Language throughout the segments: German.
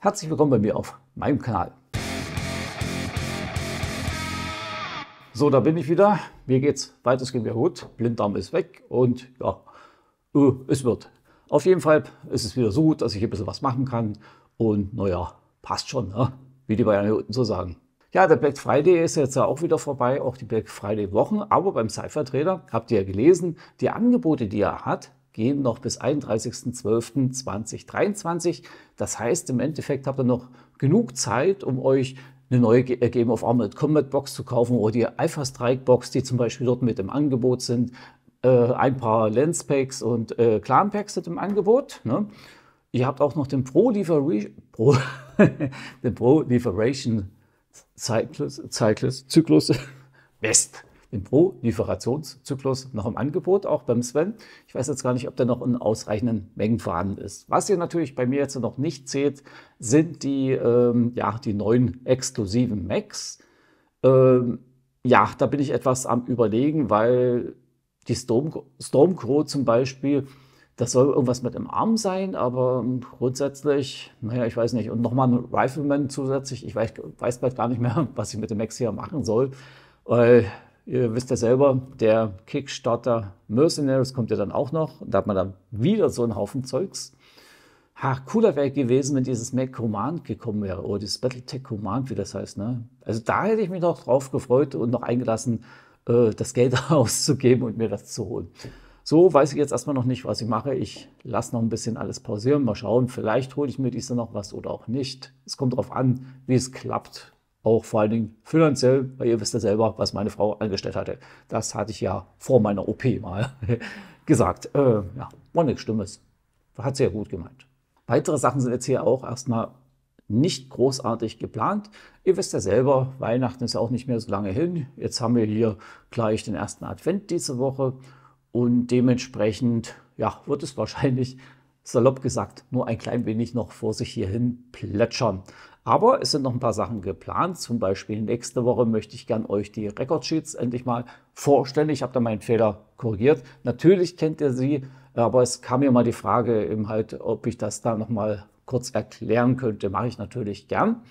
Herzlich willkommen bei mir auf meinem Kanal. So, da bin ich wieder. Mir geht's weitestgehend wieder gut. Blinddarm ist weg und ja, uh, es wird. Auf jeden Fall ist es wieder so gut, dass ich ein bisschen was machen kann. Und naja, passt schon, ne? wie die Bayern hier unten so sagen. Ja, der Black Friday ist jetzt ja auch wieder vorbei, auch die Black Friday Wochen. Aber beim Cypher Trader habt ihr ja gelesen, die Angebote, die er hat, gehen noch bis 31.12.2023. Das heißt, im Endeffekt habt ihr noch genug Zeit, um euch eine neue äh, Game of Armored Combat Box zu kaufen oder die Alpha Strike Box, die zum Beispiel dort mit im Angebot sind. Äh, ein paar Lens Packs und äh, Clan Packs sind im Angebot. Ne? Ihr habt auch noch den Pro, Lieferi Pro, den Pro Liberation Cyclus, Cyclus Zyklus West bin Proliferationszyklus noch im Angebot, auch beim Sven. Ich weiß jetzt gar nicht, ob der noch in ausreichenden Mengen vorhanden ist. Was ihr natürlich bei mir jetzt noch nicht seht, sind die, ähm, ja, die neuen exklusiven Macs. Ähm, ja, da bin ich etwas am Überlegen, weil die Storm Stormcrow zum Beispiel, das soll irgendwas mit im Arm sein, aber grundsätzlich, naja, ich weiß nicht. Und nochmal ein Rifleman zusätzlich, ich weiß, weiß bald gar nicht mehr, was ich mit dem Max hier machen soll, weil Ihr wisst ja selber, der Kickstarter Mercenaries kommt ja dann auch noch. Und da hat man dann wieder so einen Haufen Zeugs. Ha, cooler wäre gewesen, wenn dieses Mac Command gekommen wäre. Oder oh, dieses Battletech Command, wie das heißt. Ne? Also da hätte ich mich noch drauf gefreut und noch eingelassen, äh, das Geld auszugeben und mir das zu holen. So weiß ich jetzt erstmal noch nicht, was ich mache. Ich lasse noch ein bisschen alles pausieren. Mal schauen, vielleicht hole ich mir diese noch was oder auch nicht. Es kommt darauf an, wie es klappt auch vor allen Dingen finanziell, weil ihr wisst ja selber, was meine Frau angestellt hatte. Das hatte ich ja vor meiner OP mal gesagt. Äh, ja, war nichts Schlimmes. Hat sehr gut gemeint. Weitere Sachen sind jetzt hier auch erstmal nicht großartig geplant. Ihr wisst ja selber, Weihnachten ist ja auch nicht mehr so lange hin. Jetzt haben wir hier gleich den ersten Advent diese Woche und dementsprechend ja, wird es wahrscheinlich salopp gesagt, nur ein klein wenig noch vor sich hierhin plätschern. Aber es sind noch ein paar Sachen geplant. Zum Beispiel nächste Woche möchte ich gern euch die Rekordsheets endlich mal vorstellen. Ich habe da meinen Fehler korrigiert. Natürlich kennt ihr sie, aber es kam mir mal die Frage eben halt, ob ich das da noch mal kurz erklären könnte. Mache ich natürlich gern.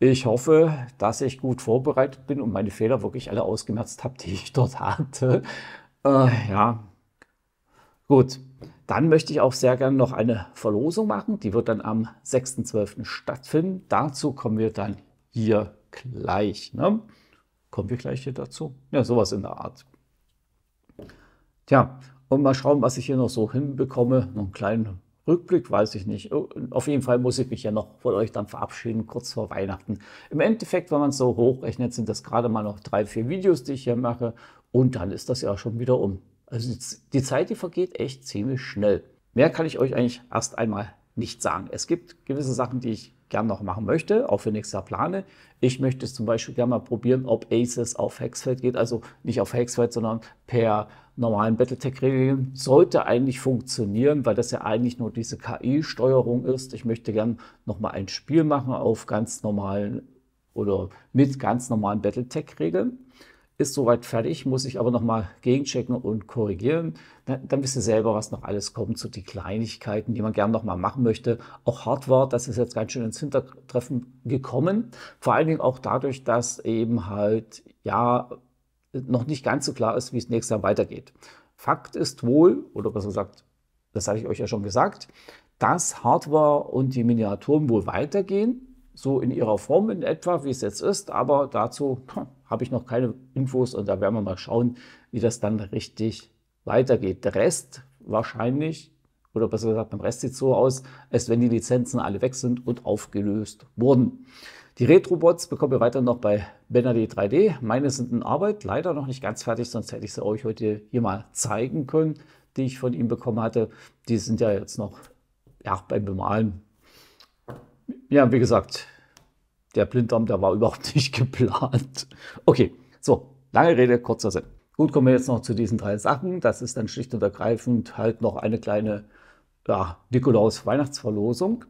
Ich hoffe, dass ich gut vorbereitet bin und meine Fehler wirklich alle ausgemerzt habe, die ich dort hatte. Äh, ja, gut. Dann möchte ich auch sehr gerne noch eine Verlosung machen. Die wird dann am 6.12. stattfinden. Dazu kommen wir dann hier gleich. Ne? Kommen wir gleich hier dazu? Ja, sowas in der Art. Tja, und mal schauen, was ich hier noch so hinbekomme. Noch einen kleinen Rückblick, weiß ich nicht. Oh, auf jeden Fall muss ich mich ja noch von euch dann verabschieden, kurz vor Weihnachten. Im Endeffekt, wenn man es so hochrechnet, sind das gerade mal noch drei, vier Videos, die ich hier mache. Und dann ist das ja schon wieder um. Also die Zeit, die vergeht echt ziemlich schnell. Mehr kann ich euch eigentlich erst einmal nicht sagen. Es gibt gewisse Sachen, die ich gern noch machen möchte, auch für nächstes Jahr plane. Ich möchte es zum Beispiel gerne mal probieren, ob Aces auf Hexfeld geht, also nicht auf Hexfeld, sondern per normalen Battletech-Regeln. Sollte eigentlich funktionieren, weil das ja eigentlich nur diese KI-Steuerung ist. Ich möchte gern nochmal ein Spiel machen auf ganz normalen oder mit ganz normalen Battletech-Regeln ist soweit fertig, muss ich aber nochmal gegenchecken und korrigieren. Dann, dann wisst ihr selber, was noch alles kommt, so die Kleinigkeiten, die man gerne nochmal machen möchte. Auch Hardware, das ist jetzt ganz schön ins Hintertreffen gekommen. Vor allen Dingen auch dadurch, dass eben halt, ja, noch nicht ganz so klar ist, wie es nächstes Jahr weitergeht. Fakt ist wohl, oder besser gesagt, das habe ich euch ja schon gesagt, dass Hardware und die Miniaturen wohl weitergehen, so in ihrer Form in etwa, wie es jetzt ist, aber dazu habe ich noch keine Infos und da werden wir mal schauen, wie das dann richtig weitergeht. Der Rest wahrscheinlich, oder besser gesagt, beim Rest sieht es so aus, als wenn die Lizenzen alle weg sind und aufgelöst wurden. Die Retrobots bekommen wir weiter noch bei Benelli 3D. Meine sind in Arbeit, leider noch nicht ganz fertig, sonst hätte ich sie euch heute hier mal zeigen können, die ich von ihm bekommen hatte. Die sind ja jetzt noch ja, beim Bemalen. Ja, wie gesagt, der Blinddarm, der war überhaupt nicht geplant. Okay, so, lange Rede, kurzer Sinn. Gut, kommen wir jetzt noch zu diesen drei Sachen. Das ist dann schlicht und ergreifend halt noch eine kleine ja, Nikolaus-Weihnachtsverlosung,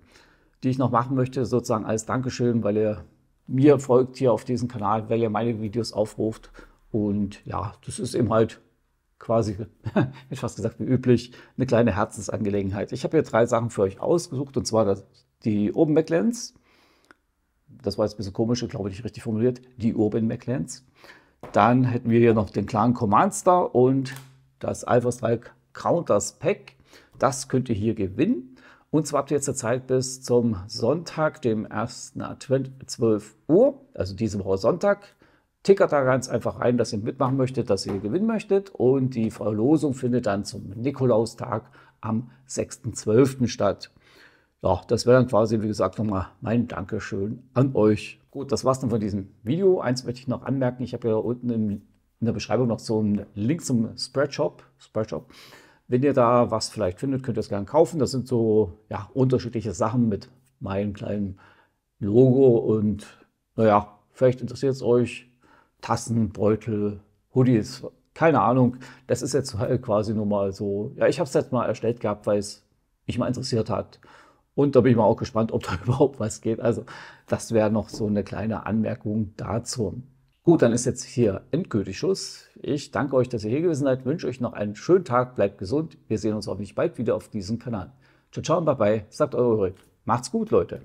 die ich noch machen möchte, sozusagen als Dankeschön, weil ihr mir folgt hier auf diesem Kanal, weil ihr meine Videos aufruft. Und ja, das ist eben halt quasi, ich fast gesagt wie üblich, eine kleine Herzensangelegenheit. Ich habe hier drei Sachen für euch ausgesucht, und zwar die Oben McLens, das war jetzt ein bisschen komisch, ich glaube nicht richtig formuliert, die Urban MacLans. Dann hätten wir hier noch den Clan Command Star und das Alpha Strike Counters Pack. Das könnt ihr hier gewinnen. Und zwar habt ihr jetzt Zeit bis zum Sonntag, dem 1. Advent, 12 Uhr, also diese Woche Sonntag. Tickert da ganz einfach rein, dass ihr mitmachen möchtet, dass ihr gewinnen möchtet. Und die Verlosung findet dann zum Nikolaustag am 6.12. statt ja, das wäre dann quasi, wie gesagt, nochmal mein Dankeschön an euch. Gut, das war's dann von diesem Video. Eins möchte ich noch anmerken. Ich habe ja unten im, in der Beschreibung noch so einen Link zum Spreadshop. Spreadshop. Wenn ihr da was vielleicht findet, könnt ihr es gerne kaufen. Das sind so ja, unterschiedliche Sachen mit meinem kleinen Logo und naja, vielleicht interessiert es euch. Tassen, Beutel, Hoodies, keine Ahnung. Das ist jetzt halt quasi nur mal so. Ja, ich habe es jetzt mal erstellt gehabt, weil es mich mal interessiert hat. Und da bin ich mal auch gespannt, ob da überhaupt was geht. Also das wäre noch so eine kleine Anmerkung dazu. Gut, dann ist jetzt hier endgültig Schluss. Ich danke euch, dass ihr hier gewesen seid, wünsche euch noch einen schönen Tag, bleibt gesund. Wir sehen uns hoffentlich bald wieder auf diesem Kanal. Ciao, ciao und bye bye, sagt eure Ulrich. Macht's gut, Leute.